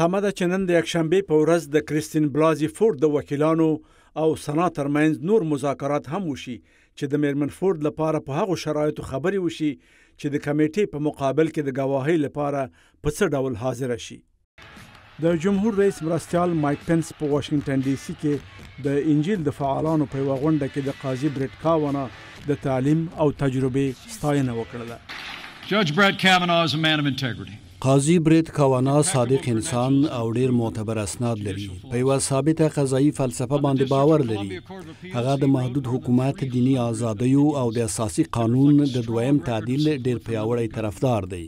تمه ده چې نن د یکشنبه په ورځ د کریستین بلازي فورد د وکیلانو او سناتر مینز نور مذاکرات هم وشي چې د میرمن فورد لپاره په هغو شرایطو خبري وشي چې د کمیټې په مقابل کې د گواهی لپاره په څه ډول حاضر شي د جمهور رئیس مرستيال مایک پنس په واشنگټن ډي سي کې د انجیل د فعالانو په وغونډه کې د قاضي بریټ کاونه د تعلیم او تجربه ستاینه وکړه Judge Brett Kavanaugh is a man of integrity. قاضي بريت کاوانا صادق انسان او ډیر معتبر اسناد لري په یو ثابته قضایی فلسفه باندې باور لري هغه د محدود حکومت دینی ازادیو او د اساسي قانون د دویم تعدیل ډیر پیاوړی طرفدار دی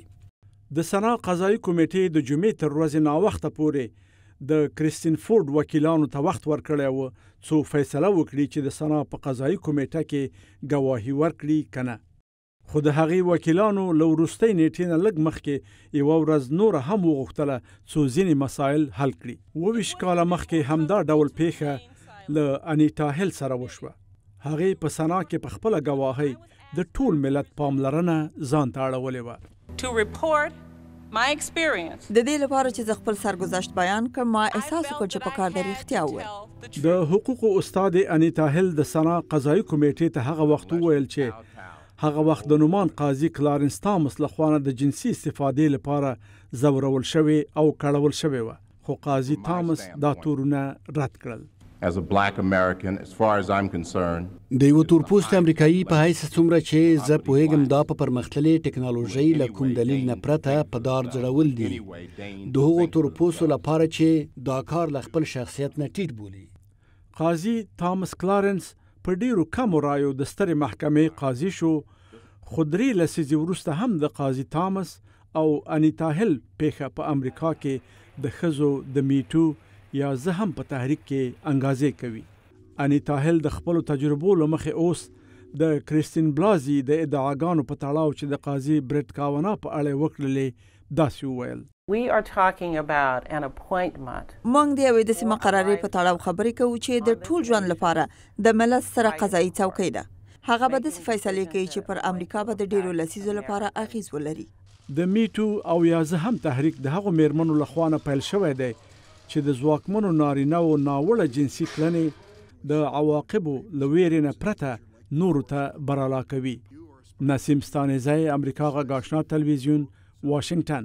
د سنا قضایی کمیټې د جمعې تر ورځې ناوخته پورې د کریستین فورد وکیلانو ته وخت ورکړی و څو فیصله وکړي چې د سنا په قضایی کمیټه کې گواهی ورکړي کنه خو د هغې وکیلانو له وروستۍ نیټې نه لږ مخکې یوه ورځ نوره هم وغوښتله څو ځینې مسایل حل کړي اوویشت کاله مخکې همدا ډول پیښه له انیټا هل سره وشوه هغې په سنا کې په خپله ګواهۍ د ټول ملت پاملرنه ځان ته اړولې وه د دې لپاره چې زه خپل سرګذشت بیان کړم ما احساس وکړ چې په کار د اړتیا و د حقوقو استاد انیتا هل د سنا قضایي کمیټې ته هغه وخت وویل چې هغه وخت د نومان قاضي کلارنس تامس لخوانه د جنسي استفادې لپاره زورول شوی او کړول شوی و خو قاضي تامس دا تورونه رد کړل as a black american as far as i'm concerned د یو تورپوست امریکایي په حیث څومره چې زه پوهیږم دا په پرمختللې ټکنالوژي له کوم دلیل نه پرته په دار جوړول دي د هغو تورپوستو لپاره چې دا کار له خپل شخصیت نه ټیټ بولي قاضي تامس کلارنس په ډیرو کم رایو د ستر محکمې قاضي شو خدري لسیزي ورسته هم د قاضي تامس او انیتا هل پېخه په امریکا کې د خزو د میټو یا زه هم په تحریک کې انګازې کوي انیتا هل د خپل تجربو لمخې اوس د کریستین بلازي د ادعاګانو په تړاو چې د قاضي برټ کاونا په اړه وکړلې داسې وویل مونږ د یوې داسې مقررې په تړاو خبرې کوو چې د ټول ژوند لپاره د ملت سره قضایي څوکۍ ده هغه به د فیصلې کوي چې پر امریکا به د ډیرو لسیزو لپاره اغیز ولري د میټو او یا زهم تحریک د هغو میرمنو لخوا نه پیل شوې دی چې د ځواکمنو نارینه او ناوړه جنسي کړنې د عواقبو لویرې نه پرته نور ته برالا کوي نسیم ستانه زای امریکا غاښنا تلویزیون واشنگټن